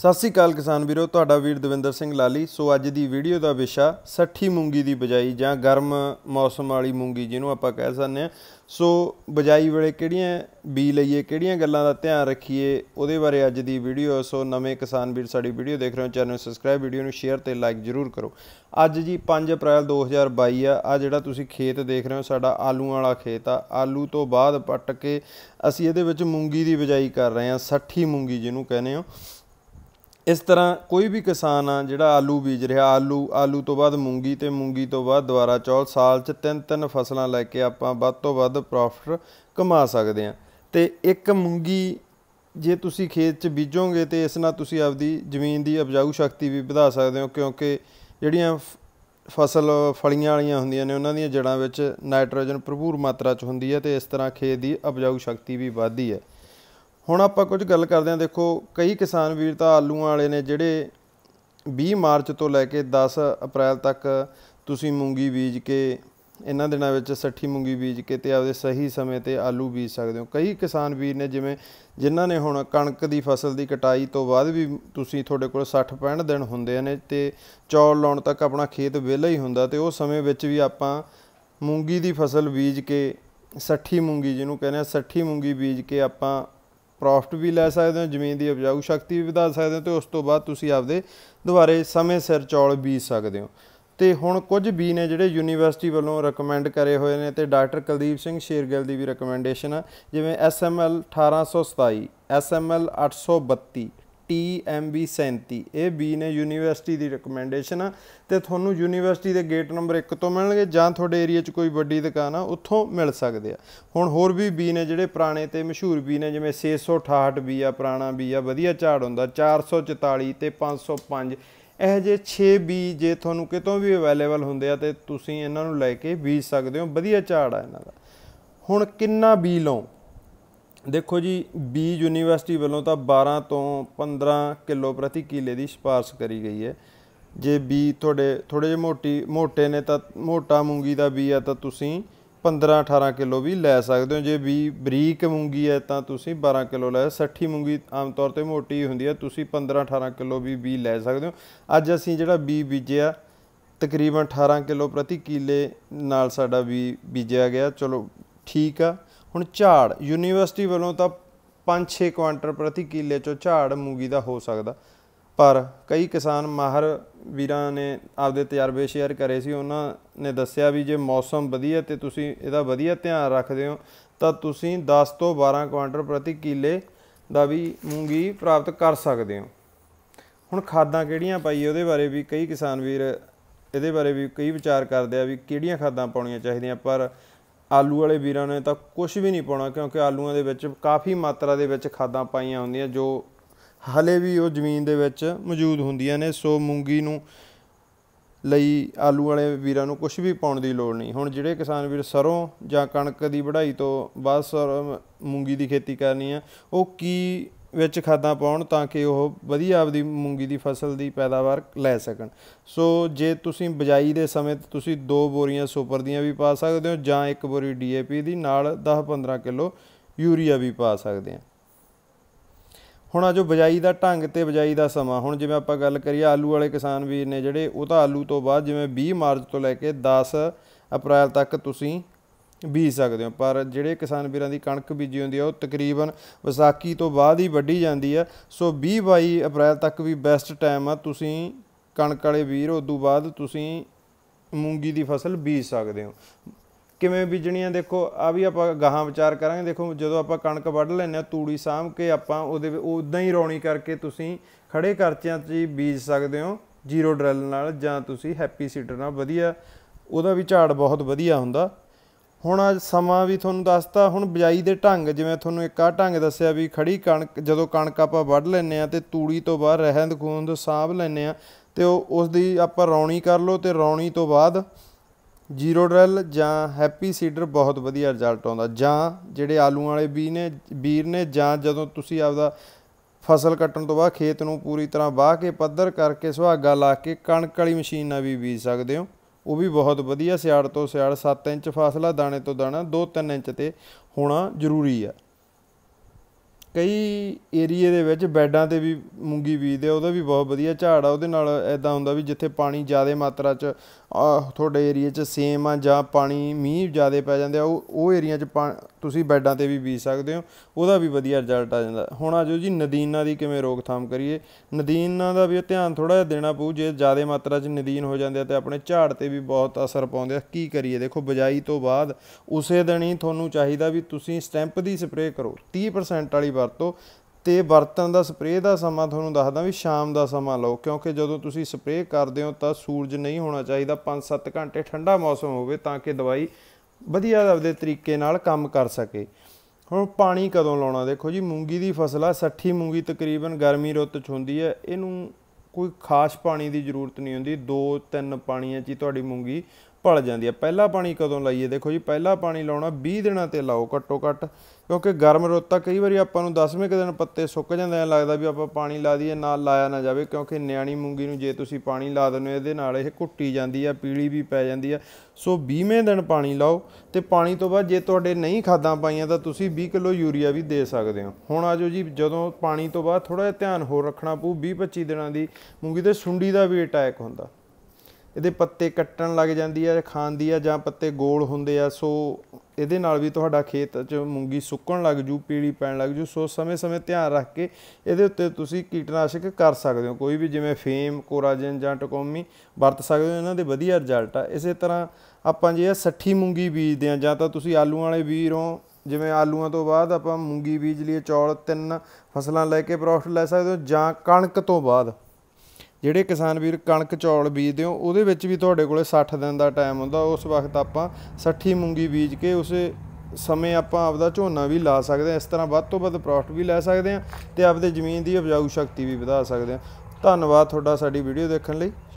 ਸਤਿ ਸ੍ਰੀ ਅਕਾਲ ਕਿਸਾਨ ਵੀਰੋ ਤੁਹਾਡਾ ਵੀਰ ਦਵਿੰਦਰ ਸਿੰਘ ਲਾਲੀ ਸੋ ਅੱਜ ਦੀ ਵੀਡੀਓ ਦਾ ਵਿਸ਼ਾ ਸੱਠੀ ਮੂੰਗੀ ਦੀ ਬਜਾਈ ਜਾਂ ਗਰਮ ਮੌਸਮ ਵਾਲੀ ਮੂੰਗੀ ਜਿਹਨੂੰ ਆਪਾਂ ਕਹਿ ਸਕਦੇ ਆ ਸੋ ਬਜਾਈ ਵੇਲੇ ਕਿਹੜੀਆਂ ਬੀ ਲਈਏ ਕਿਹੜੀਆਂ ਗੱਲਾਂ ਦਾ ਧਿਆਨ ਰੱਖੀਏ ਉਹਦੇ ਬਾਰੇ ਅੱਜ ਦੀ ਵੀਡੀਓ ਸੋ ਨਵੇਂ ਕਿਸਾਨ ਵੀਰ ਸਾਡੀ ਵੀਡੀਓ ਦੇਖ ਰਹੇ ਹੋ ਚੈਨਲ ਨੂੰ ਸਬਸਕ੍ਰਾਈਬ ਵੀਡੀਓ ਨੂੰ ਸ਼ੇਅਰ ਤੇ ਲਾਈਕ ਜ਼ਰੂਰ ਕਰੋ ਅੱਜ ਜੀ 5 ਅਪ੍ਰੈਲ 2022 ਆ ਆ ਜਿਹੜਾ ਤੁਸੀਂ ਖੇਤ ਦੇਖ ਰਹੇ ਹੋ ਸਾਡਾ ਆਲੂ ਵਾਲਾ ਖੇਤ ਆ ਆਲੂ ਤੋਂ ਬਾਅਦ ਪੱਟ ਕੇ ਅਸੀਂ ਇਹਦੇ ਵਿੱਚ ਮੂੰਗੀ ਦੀ ਬਜਾਈ ਕਰ ਰਹੇ ਆ 60 ਮੂੰਗੀ ਜਿਹਨੂੰ ਕਹਿੰਦੇ ਹੋ ਇਸ ਤਰ੍ਹਾਂ ਕੋਈ ਵੀ ਕਿਸਾਨ ਆ ਜਿਹੜਾ ਆਲੂ ਬੀਜ ਰਿਹਾ ਆਲੂ ਆਲੂ ਤੋਂ ਬਾਅਦ ਮੂੰਗੀ ਤੇ ਮੂੰਗੀ ਤੋਂ ਬਾਅਦ ਦੁਬਾਰਾ ਚੌਲ ਸਾਲ 'ਚ ਤਿੰਨ ਤਿੰਨ ਫਸਲਾਂ ਲੈ ਕੇ ਆਪਾਂ ਵੱਧ ਤੋਂ ਵੱਧ ਪ੍ਰੋਫਿਟ ਕਮਾ ਸਕਦੇ ਆ ਤੇ ਇੱਕ ਮੂੰਗੀ ਜੇ ਤੁਸੀਂ ਖੇਤ 'ਚ ਬੀਜੋਗੇ ਤੇ ਇਸ ਨਾਲ ਤੁਸੀਂ ਆਪਦੀ ਜ਼ਮੀਨ ਦੀ ਉਪਜਾਊ ਸ਼ਕਤੀ ਵੀ ਵਧਾ ਸਕਦੇ ਹੋ ਕਿਉਂਕਿ ਜਿਹੜੀਆਂ ਫਸਲ ਫਲੀਆਂ ਵਾਲੀਆਂ ਹੁੰਦੀਆਂ ਨੇ ਉਹਨਾਂ ਦੀਆਂ ਜੜਾਂ ਵਿੱਚ ਨਾਈਟ੍ਰੋਜਨ ਭਰਪੂਰ ਮਾਤਰਾ 'ਚ ਹੁੰਦੀ ਹੈ ਤੇ ਇਸ ਤਰ੍ਹਾਂ ਖੇਤ ਦੀ ਉਪਜਾਊ ਸ਼ਕਤੀ ਵੀ ਵਧਦੀ ਹੈ ਹੁਣ ਆਪਾਂ ਕੁਝ ਗੱਲ ਕਰਦੇ ਹਾਂ ਦੇਖੋ ਕਈ ਕਿਸਾਨ ਵੀਰ ਤਾਂ ਆਲੂਆਂ ਵਾਲੇ ਨੇ ਜਿਹੜੇ 20 ਮਾਰਚ ਤੋਂ ਲੈ ਕੇ 10 ਅਪ੍ਰੈਲ ਤੱਕ ਤੁਸੀਂ ਮੂੰਗੀ ਬੀਜ ਕੇ ਇਹਨਾਂ ਦਿਨਾਂ ਵਿੱਚ ਸੱਠੀ ਮੂੰਗੀ ਬੀਜ ਕੇ ਤੇ ਆਪਦੇ ਸਹੀ ਸਮੇਂ ਤੇ ਆਲੂ ਬੀਜ ਸਕਦੇ ਹੋ ਕਈ ਕਿਸਾਨ ਵੀਰ ਨੇ ਜਿਵੇਂ ਜਿਨ੍ਹਾਂ ਨੇ ਹੁਣ ਕਣਕ ਦੀ ਫਸਲ ਦੀ ਕਟਾਈ ਤੋਂ ਬਾਅਦ ਵੀ ਤੁਸੀਂ ਤੁਹਾਡੇ ਕੋਲ 60 65 ਦਿਨ ਹੁੰਦੇ ਨੇ ਤੇ ਚੌਲ ਲਾਉਣ ਤੱਕ ਆਪਣਾ ਖੇਤ ਵਿਹਲਾ ਹੀ ਹੁੰਦਾ ਤੇ ਉਹ ਸਮੇਂ ਵਿੱਚ ਵੀ ਆਪਾਂ ਮੂੰਗੀ ਦੀ ਫਸਲ ਬੀਜ ਕੇ ਸੱਠੀ ਮੂੰਗੀ ਜਿਹਨੂੰ ਕਹਿੰਦੇ ਆ ਸੱਠੀ ਮੂੰਗੀ ਬੀਜ ਕੇ ਆਪਾਂ ਪ੍ਰੋਫਿਟ ਵੀ ਲੈ ਸਕਦੇ ਹੋ ਜ਼ਮੀਨ ਦੀ ਉਪਜਾਊ ਸ਼ਕਤੀ ਵੀ ਵਧਾ ਸਕਦੇ ਹੋ ਤੇ ਉਸ ਤੋਂ ਬਾਅਦ ਤੁਸੀਂ ਆਪਦੇ ਦੁਬਾਰੇ ਸਮੇਂ ਸਿਰ ਚੌਲ ਬੀਜ ਸਕਦੇ ਹੋ ਤੇ ਹੁਣ ਕੁਝ ਬੀ ਨੇ ਜਿਹੜੇ ਯੂਨੀਵਰਸਿਟੀ ਵੱਲੋਂ ਰეკਮੈਂਡ ਕਰੇ ਹੋਏ ਨੇ ਤੇ ਡਾਕਟਰ ਕੁਲਦੀਪ ਸਿੰਘ ਸ਼ੇਰਗਿੱਲ ਦੀ ਵੀ ਰეკਮੈਂਡੇਸ਼ਨ ਆ ਜਿਵੇਂ ਐਸਐਮਐਲ 1827 ਐਸਐਮਐਲ 832 TMB37 ਇਹ B ਨੇ ਯੂਨੀਵਰਸਿਟੀ ਦੀ ਰეკਮੈਂਡੇਸ਼ਨ ਆ ਤੇ ਤੁਹਾਨੂੰ ਯੂਨੀਵਰਸਿਟੀ ਦੇ ਗੇਟ ਨੰਬਰ 1 ਤੋਂ ਮਿਲਣਗੇ ਜਾਂ ਤੁਹਾਡੇ ਏਰੀਆ 'ਚ ਕੋਈ ਵੱਡੀ ਦੁਕਾਨ ਆ ਉੱਥੋਂ ਮਿਲ ਸਕਦੇ ਆ ਹੁਣ ਹੋਰ ਵੀ B ਨੇ ਜਿਹੜੇ ਪੁਰਾਣੇ ਤੇ ਮਸ਼ਹੂਰ B ਨੇ ਜਿਵੇਂ 668 B ਆ ਪੁਰਾਣਾ B ਆ ਵਧੀਆ ਝਾੜ ਹੁੰਦਾ 444 ਤੇ 505 ਇਹ ਜੇ 6 B ਜੇ ਤੁਹਾਨੂੰ ਕਿਤੋਂ ਵੀ ਅਵੇਲੇਬਲ ਹੁੰਦੇ ਆ ਤੇ ਤੁਸੀਂ ਇਹਨਾਂ ਨੂੰ ਲੈ ਕੇ ਬੀਜ ਸਕਦੇ ਹੋ ਵਧੀਆ ਝਾੜ ਆ ਇਹਨਾਂ ਦਾ ਹੁਣ ਕਿੰਨਾ ਬੀ ਲਓ ਦੇਖੋ ਜੀ ਬੀ ਯੂਨੀਵਰਸਿਟੀ ਵੱਲੋਂ ਤਾਂ 12 ਤੋਂ 15 ਕਿਲੋ ਪ੍ਰਤੀ ਕਿਲੇ ਦੀ ਸਿਫਾਰਿਸ਼ ਕਰੀ ਗਈ ਹੈ ਜੇ ਬੀ ਤੁਹਾਡੇ ਥੋੜੇ ਜਿਹਾ ਮੋਟੀ ਮੋਟੇ ਨੇ ਤਾਂ ਮੋਟਾ ਮੂੰਗੀ ਦਾ ਬੀ ਆ ਤਾਂ ਤੁਸੀਂ 15 18 ਕਿਲੋ ਵੀ ਲੈ ਸਕਦੇ ਹੋ ਜੇ ਬੀ ਬਰੀਕ ਮੂੰਗੀ ਹੈ ਤਾਂ ਤੁਸੀਂ 12 ਕਿਲੋ ਲੈ 60 ਮੂੰਗੀ ਆਮ ਤੌਰ ਤੇ ਮੋਟੀ ਹੁੰਦੀ ਹੈ ਤੁਸੀਂ 15 18 ਕਿਲੋ ਵੀ ਬੀ ਲੈ ਸਕਦੇ ਹੋ ਅੱਜ ਅਸੀਂ ਜਿਹੜਾ ਬੀ ਬੀਜਿਆ ਤਕਰੀਬਨ 18 ਕਿਲੋ ਪ੍ਰਤੀ ਕਿਲੇ ਨਾਲ ਸਾਡਾ ਬੀ ਬੀਜਿਆ ਗਿਆ ਚਲੋ ਠੀਕ ਆ ਹੁਣ ਝਾੜ ਯੂਨੀਵਰਸਿਟੀ ਵੱਲੋਂ ਤਾਂ 5-6 ਕੁਇੰਟਲ ਪ੍ਰਤੀ ਕਿੱਲੇ ਚੋਂ ਝਾੜ ਮੂੰਗੀ ਦਾ ਹੋ ਸਕਦਾ ਪਰ ਕਈ ਕਿਸਾਨ ਮਾਹਰ ਵੀਰਾਂ ਨੇ ਆਪਦੇ ਤਜਰਬੇ ਸ਼ੇਅਰ ਕਰੇ ਸੀ ਉਹਨਾਂ ਨੇ ਦੱਸਿਆ ਵੀ ਜੇ ਮੌਸਮ ਵਧੀਆ ਤੇ ਤੁਸੀਂ ਇਹਦਾ ਵਧੀਆ ਧਿਆਨ ਰੱਖਦੇ ਹੋ ਤਾਂ ਤੁਸੀਂ 10 ਤੋਂ 12 ਕੁਇੰਟਲ ਪ੍ਰਤੀ ਕਿੱਲੇ ਦਾ ਵੀ ਮੂੰਗੀ ਪ੍ਰਾਪਤ ਕਰ ਸਕਦੇ ਹੋ ਹੁਣ ਖਾਦਾਂ ਕਿਹੜੀਆਂ ਪਾਈਏ ਉਹਦੇ ਬਾਰੇ ਵੀ ਕਈ ਕਿਸਾਨ ਵੀਰ ਇਹਦੇ ਬਾਰੇ ਵੀ ਕਈ ਵਿਚਾਰ ਕਰਦੇ ਆ ਵੀ ਕਿਹੜੀਆਂ ਖਾਦਾਂ ਪਾਉਣੀਆਂ ਚਾਹੀਦੀਆਂ ਪਰ ਆਲੂ ਵਾਲੇ ਵੀਰਾਂ ਨੇ ਤਾਂ ਕੁਝ ਵੀ ਨਹੀਂ ਪਾਉਣਾ ਕਿਉਂਕਿ ਆਲੂਆਂ ਦੇ ਵਿੱਚ ਕਾਫੀ ਮਾਤਰਾ ਦੇ ਵਿੱਚ ਖਾਦਾਂ ਪਾਈਆਂ ਹੁੰਦੀਆਂ ਜੋ ਹਲੇ ਵੀ ਉਹ ਜ਼ਮੀਨ ਦੇ ਵਿੱਚ ਮੌਜੂਦ ਹੁੰਦੀਆਂ ਨੇ ਸੋ ਮੂੰਗੀ ਨੂੰ ਲਈ ਆਲੂ ਵਾਲੇ ਵੀਰਾਂ ਨੂੰ ਕੁਝ ਵੀ ਪਾਉਣ ਦੀ ਲੋੜ ਨਹੀਂ ਹੁਣ ਜਿਹੜੇ ਕਿਸਾਨ ਵੀਰ ਸਰੋਂ ਜਾਂ ਕਣਕ ਦੀ ਵਢਾਈ ਤੋਂ ਬਾਅਦ ਮੂੰਗੀ ਦੀ ਖੇਤੀ ਕਰਨੀ ਆ ਉਹ ਕੀ ਵਿੱਚ ਖਾਦਾਂ ਪਾਉਣ ਤਾਂ ਕਿ ਉਹ ਵਧੀਆ ਆਪਦੀ ਮੂੰਗੀ ਦੀ ਫਸਲ ਦੀ ਪੈਦਾਵਾਰ ਲੈ ਸਕਣ ਸੋ ਜੇ ਤੁਸੀਂ ਬਜਾਈ ਦੇ ਸਮੇਂ ਤੁਸੀਂ ਦੋ ਬੋਰੀਆਂ ਸੁਪਰ ਦੀਆਂ ਵੀ ਪਾ ਸਕਦੇ ਹੋ ਜਾਂ ਇੱਕ ਬੋਰੀ ਡੀਏਪੀ ਦੀ ਨਾਲ 10-15 ਕਿਲੋ ਯੂਰੀਆ ਵੀ ਪਾ ਸਕਦੇ ਆ ਹੁਣ ਆ ਜੋ ਬਜਾਈ ਦਾ ਢੰਗ ਤੇ ਬਜਾਈ ਦਾ ਸਮਾਂ ਹੁਣ ਜਿਵੇਂ ਆਪਾਂ ਗੱਲ ਕਰੀਏ ਆਲੂ ਵਾਲੇ ਕਿਸਾਨ ਵੀਰ ਨੇ ਜਿਹੜੇ ਉਹ ਤਾਂ ਆਲੂ ਤੋਂ ਬਾਅਦ ਜਿਵੇਂ 20 ਮਾਰਚ ਤੋਂ ਲੈ ਕੇ 10 ਅਪ੍ਰੈਲ ਤੱਕ ਤੁਸੀਂ ਬੀਜ ਸਕਦੇ ਹੋ ਪਰ ਜਿਹੜੇ ਕਿਸਾਨ ਵੀਰਾਂ ਦੀ ਕਣਕ ਬੀਜੀ ਹੁੰਦੀ ਆ ਉਹ ਤਕਰੀਬਨ ਵਿਸਾਖੀ ਤੋਂ ਬਾਅਦ ਹੀ ਵੱਢੀ ਜਾਂਦੀ ਆ ਸੋ 20 ਅਪ੍ਰੈਲ ਤੱਕ ਵੀ ਬੈਸਟ ਟਾਈਮ ਆ ਤੁਸੀਂ ਕਣਕ ਵਾਲੇ ਵੀਰ ਉਸ ਤੋਂ ਬਾਅਦ ਤੁਸੀਂ ਮੂੰਗੀ ਦੀ ਫਸਲ ਬੀਜ ਸਕਦੇ ਹੋ ਕਿਵੇਂ ਬੀਜਣੀਆਂ ਦੇਖੋ ਆ ਵੀ ਆਪਾਂ ਗਾਹਾਂ ਵਿਚਾਰ ਕਰਾਂਗੇ ਦੇਖੋ ਜਦੋਂ ਆਪਾਂ ਕਣਕ ਵੱਢ ਲੈਨੇ ਆ ਤੂੜੀ ਸਾਂਭ ਕੇ ਆਪਾਂ ਉਹਦੇ ਉਦਾਂ ਹੀ ਰੌਣੀ ਕਰਕੇ ਤੁਸੀਂ ਖੜੇ ਕਰਚਿਆਂ 'ਚ ਬੀਜ ਸਕਦੇ ਹੋ ਜ਼ੀਰੋ ਡਰਲ ਨਾਲ ਜਾਂ ਤੁਸੀਂ ਹੈਪੀ ਸੀਡਰ ਨਾਲ ਵਧੀਆ ਉਹਦਾ ਵੀ ਝਾੜ ਬਹੁਤ ਵਧੀਆ ਹੁੰਦਾ ਹੁਣ ਅੱਜ ਸਮਾਂ ਵੀ ਤੁਹਾਨੂੰ ਦੱਸਤਾ ਹੁਣ ਬਜਾਈ ਦੇ ਢੰਗ ਜਿਵੇਂ ਤੁਹਾਨੂੰ ਇੱਕ ਆ ਢੰਗ ਦੱਸਿਆ ਵੀ ਖੜੀ ਕਣਕ ਜਦੋਂ ਕਣਕ ਆਪਾਂ ਵੱਢ ਲੈਨੇ ਆ ਤੇ ਤੂੜੀ ਤੋਂ ਬਾਅਦ ਰਹਿੰਦ ਖੂੰਦ ਸਾਂਭ ਲੈਨੇ ਆ ਤੇ ਉਹ ਉਸ ਦੀ ਆਪਾਂ ਰੌਣੀ ਕਰ ਲੋ ਤੇ ਰੌਣੀ ਤੋਂ ਬਾਅਦ ਜ਼ੀਰੋ ਡਰਲ ਜਾਂ ਹੈਪੀ ਸੀਡਰ ਬਹੁਤ ਵਧੀਆ ਰਿਜ਼ਲਟ ਆਉਂਦਾ ਜਾਂ ਜਿਹੜੇ ਆਲੂ ਵਾਲੇ ਬੀ ਨੇ ਵੀਰ ਨੇ ਜਾਂ ਜਦੋਂ ਤੁਸੀਂ ਆਪਦਾ ਫਸਲ ਕੱਟਣ ਤੋਂ ਬਾਅਦ ਖੇਤ ਨੂੰ ਪੂਰੀ ਤਰ੍ਹਾਂ ਵਾਹ ਕੇ ਪੱਧਰ ਕਰਕੇ ਸੁਹਾਗਾ ਲਾ ਕੇ ਕਣਕ ਵਾਲੀ ਮਸ਼ੀਨ ਨਾਲ ਵੀ ਬੀਜ ਸਕਦੇ ਹੋ ਉਹ ਵੀ ਬਹੁਤ ਵਧੀਆ ਸਿਆੜ ਤੋਂ ਸਿਆੜ 7 ਇੰਚ ਫਾਸਲਾ ਦਾਣੇ ਤੋਂ ਦਾਣਾ 2-3 ਇੰਚ ਤੇ ਹੋਣਾ ਜ਼ਰੂਰੀ ਆ ਕਈ ਏਰੀਏ ਦੇ ਵਿੱਚ ਬੈੱਡਾਂ ਤੇ ਵੀ ਮੂੰਗੀ ਬੀਜਦੇ ਆ ਉਹਦਾ ਵੀ ਬਹੁਤ ਵਧੀਆ ਝਾੜ ਆ ਉਹਦੇ ਨਾਲ ਐਦਾਂ ਹੁੰਦਾ ਵੀ ਜਿੱਥੇ ਪਾਣੀ ਜ਼ਿਆਦਾ ਮਾਤਰਾ 'ਚ ਤੁਹਾਡੇ ਏਰੀਏ 'ਚ ਸੇਮ ਆ ਜਾਂ ਪਾਣੀ ਮੀਂਹ ਜ਼ਿਆਦਾ ਪੈ ਜਾਂਦੇ ਆ ਉਹ ਉਹ ਏਰੀਆ 'ਚ ਤੁਸੀਂ ਬੈੱਡਾਂ ਤੇ ਵੀ ਬੀਜ ਸਕਦੇ ਹੋ ਉਹਦਾ ਵੀ ਵਧੀਆ ਰਿਜ਼ਲਟ ਆ ਜਾਂਦਾ ਹੁਣ ਆਜੋ ਜੀ ਨਦੀਨਾਂ ਦੀ ਕਿਵੇਂ ਰੋਕਥਾਮ ਕਰੀਏ ਨਦੀਨਾਂ ਦਾ ਵੀ ਧਿਆਨ ਥੋੜਾ ਜਿਹਾ ਦੇਣਾ ਪਊ ਜੇ ਜ਼ਿਆਦਾ ਮਾਤਰਾ 'ਚ ਨਦੀਨ ਹੋ ਜਾਂਦੇ ਆ ਤੇ ਆਪਣੇ ਝਾੜ ਤੇ ਵੀ ਬਹੁਤ ਅਸਰ ਪਾਉਂਦੇ ਆ ਕੀ ਕਰੀਏ ਦੇਖੋ ਬਜਾਈ ਤੋਂ ਬਾਅਦ ਉਸੇ ਦਿਨ ਹੀ ਤੁਹਾਨੂੰ ਚਾਹੀਦਾ ਵੀ ਤੁਸੀਂ ਸਟੈਂਪ ਦੀ ਸਪਰੇਅ ਕਰੋ 30% ਵਾਲੀ ਵਰਤੋ ਤੇ ਵਰਤਨ ਦਾ ਸਪਰੇਅ ਦਾ ਸਮਾਂ ਤੁਹਾਨੂੰ ਦੱਸਦਾ ਵੀ ਸ਼ਾਮ ਦਾ ਸਮਾਂ ਲਓ ਕਿਉਂਕਿ ਜਦੋਂ ਤੁਸੀਂ ਸਪਰੇਅ ਕਰਦੇ ਹੋ ਤਾਂ ਸੂਰਜ ਨਹੀਂ ਹੋਣਾ ਚਾਹੀਦਾ 5-7 ਘੰਟੇ ਠੰਡਾ ਮੌਸਮ ਹੋਵੇ ਤਾਂ ਕਿ ਦਵਾਈ ਵਧੀਆ ਆਪਦੇ ਤਰੀਕੇ ਨਾਲ ਕੰਮ ਕਰ ਸਕੇ ਹੁਣ ਪਾਣੀ ਕਦੋਂ ਲਾਉਣਾ ਦੇਖੋ ਜੀ ਮੂੰਗੀ ਦੀ ਫਸਲ ਆ 60 ਮੂੰਗੀ ਤਕਰੀਬਨ ਗਰਮੀ ਰੁੱਤ ਚ ਹੁੰਦੀ ਹੈ ਇਹਨੂੰ ਕੋਈ ਖਾਸ ਪਾਣੀ ਦੀ ਜ਼ਰੂਰਤ ਨਹੀਂ ਹੁੰਦੀ 2-3 ਪਾਣੀਆਂ 'ਚ ਹੀ ਤੁਹਾਡੀ ਮੂੰਗੀ ਭਲ ਜਾਂਦੀ ਹੈ ਪਹਿਲਾ ਪਾਣੀ ਕਦੋਂ ਲਾਈਏ ਦੇਖੋ ਜੀ ਪਹਿਲਾ ਪਾਣੀ ਲਾਉਣਾ 20 ਦਿਨਾਂ ਤੇ ਲਾਓ ਘੱਟੋ ਘੱਟ ਕਿਉਂਕਿ ਗਰਮ ਰੁੱਤ ਤਾਂ ਕਈ ਵਾਰੀ ਆਪਾਂ ਨੂੰ 10ਵੇਂ ਦਿਨ ਪੱਤੇ ਸੁੱਕ ਜਾਂਦੇ ਆ ਲੱਗਦਾ ਵੀ ਆਪਾਂ ਪਾਣੀ ਲਾ ਦਈਏ ਨਾਲ ਲਾਇਆ ਨਾ ਜਾਵੇ ਕਿਉਂਕਿ ਨਿਆਣੀ ਮੂੰਗੀ ਨੂੰ ਜੇ ਤੁਸੀਂ ਪਾਣੀ ਲਾ ਦਿੰਦੇ ਹੋ ਇਹਦੇ ਨਾਲ ਇਹ ਘੁੱਟੀ ਜਾਂਦੀ ਆ ਪੀਲੀ ਵੀ ਪੈ ਜਾਂਦੀ ਆ ਸੋ 20ਵੇਂ ਦਿਨ ਪਾਣੀ ਲਾਓ ਤੇ ਪਾਣੀ ਤੋਂ ਬਾਅਦ ਜੇ ਤੁਹਾਡੇ ਨਹੀਂ ਖਾਦਾਂ ਪਾਈਆਂ ਤਾਂ ਤੁਸੀਂ 20 ਕਿਲੋ ਯੂਰੀਆ ਵੀ ਦੇ ਸਕਦੇ ਹੋ ਹੁਣ ਆਜੋ ਜੀ ਜਦੋਂ ਪਾਣੀ ਤੋਂ ਬਾਅਦ ਥੋੜਾ ਜਿਹਾ ਧਿਆਨ ਹੋਰ ਰੱਖਣਾ ਪਊ 20 25 ਦਿਨਾਂ ਦੀ ਮੂੰਗੀ ਤੇ ਸੁੰਡੀ ਦਾ ਵੀ ਅਟੈਕ ਹੁੰਦਾ ਇਹਦੇ ਪੱਤੇ ਕੱਟਣ ਲੱਗ ਜਾਂਦੀ ਆ ਖਾਂਦੀ ਆ ਜਾਂ ਪੱਤੇ ਗੋਲ ਹੁੰਦੇ ਆ ਸੋ ਇਹਦੇ ਨਾਲ ਵੀ ਤੁਹਾਡਾ ਖੇਤ 'ਚ ਮੂੰਗੀ ਸੁੱਕਣ ਲੱਗ ਜੂ ਪੀਲੀ ਪੈਣ ਲੱਗ ਜੂ ਸੋ ਸਮੇਂ-ਸਮੇਂ ਧਿਆਨ ਰੱਖ ਕੇ ਇਹਦੇ ਉੱਤੇ ਤੁਸੀਂ ਕੀਟਨਾਸ਼ਕ ਕਰ ਸਕਦੇ ਹੋ ਕੋਈ ਵੀ ਜਿਵੇਂ ਫੇਮ ਕੋਰਾਜਨ ਜਾਂ ਟਕੋਮੀ ਵਰਤ ਸਕਦੇ ਹੋ ਇਹਨਾਂ ਦੇ ਵਧੀਆ ਰਿਜ਼ਲਟ ਆ ਇਸੇ ਤਰ੍ਹਾਂ ਆਪਾਂ ਜੇ ਸੱਠੀ ਮੂੰਗੀ ਬੀਜਦੇ ਆ ਜਾਂ ਤਾਂ ਤੁਸੀਂ ਆਲੂ ਵਾਲੇ ਬੀਜ ਹੋ ਜਿਵੇਂ ਆਲੂਆਂ ਤੋਂ ਬਾਅਦ ਆਪਾਂ ਮੂੰਗੀ ਬੀਜ ਲਈ ਚੌਲ ਤਿੰਨ ਫਸਲਾਂ ਲੈ ਕੇ ਪ੍ਰੋਫਿਟ ਲੈ ਸਕਦੇ ਹੋ ਜਾਂ ਕਣਕ ਤੋਂ ਬਾਅਦ ਜਿਹੜੇ ਕਿਸਾਨ ਵੀਰ ਕਣਕ ਚੌਲ ਬੀਜਦੇ ਹੋ ਉਹਦੇ ਵਿੱਚ ਵੀ ਤੁਹਾਡੇ ਕੋਲੇ 60 ਦਿਨ ਦਾ ਟਾਈਮ ਹੁੰਦਾ ਉਸ ਵਕਤ ਆਪਾਂ 60 ਮੂੰਗੀ ਬੀਜ ਕੇ ਉਸੇ ਸਮੇਂ ਆਪਾਂ ਆਪਦਾ ਝੋਨਾ ਵੀ ਲਾ ਸਕਦੇ ਹਾਂ ਇਸ ਤਰ੍ਹਾਂ ਵੱਧ ਤੋਂ ਵੱਧ ਪ੍ਰੋਫਿਟ ਵੀ ਲੈ ਸਕਦੇ ਹਾਂ ਤੇ ਆਪਦੇ ਜ਼ਮੀਨ ਦੀ ਉਪਜਾਊ ਸ਼ਕਤੀ ਵੀ ਵਧਾ ਸਕਦੇ ਹਾਂ ਧੰਨਵਾਦ ਤੁਹਾਡਾ ਸਾਡੀ ਵੀਡੀਓ ਦੇਖਣ ਲਈ